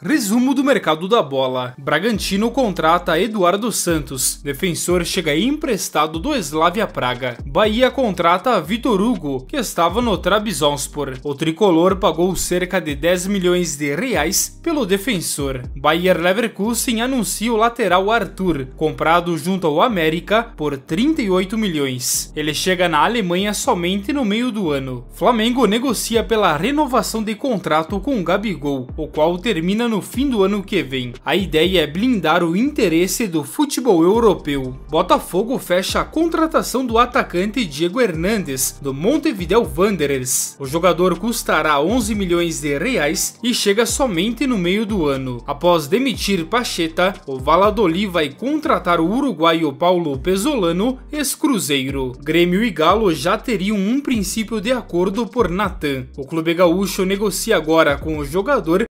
Resumo do mercado da bola. Bragantino contrata Eduardo Santos. Defensor chega emprestado do Slavia Praga. Bahia contrata Vitor Hugo, que estava no Trabzonspor. O tricolor pagou cerca de 10 milhões de reais pelo defensor. Bayer Leverkusen anuncia o lateral Arthur, comprado junto ao América por 38 milhões. Ele chega na Alemanha somente no meio do ano. Flamengo negocia pela renovação de contrato com Gabigol, o qual termina no fim do ano que vem. A ideia é blindar o interesse do futebol europeu. Botafogo fecha a contratação do atacante Diego Hernandes, do Montevideo Wanderers. O jogador custará 11 milhões de reais e chega somente no meio do ano. Após demitir Pacheta, o Valladolid vai contratar o uruguaio Paulo Pesolano, ex-cruzeiro. Grêmio e Galo já teriam um princípio de acordo por Natan. O clube gaúcho negocia agora com o jogador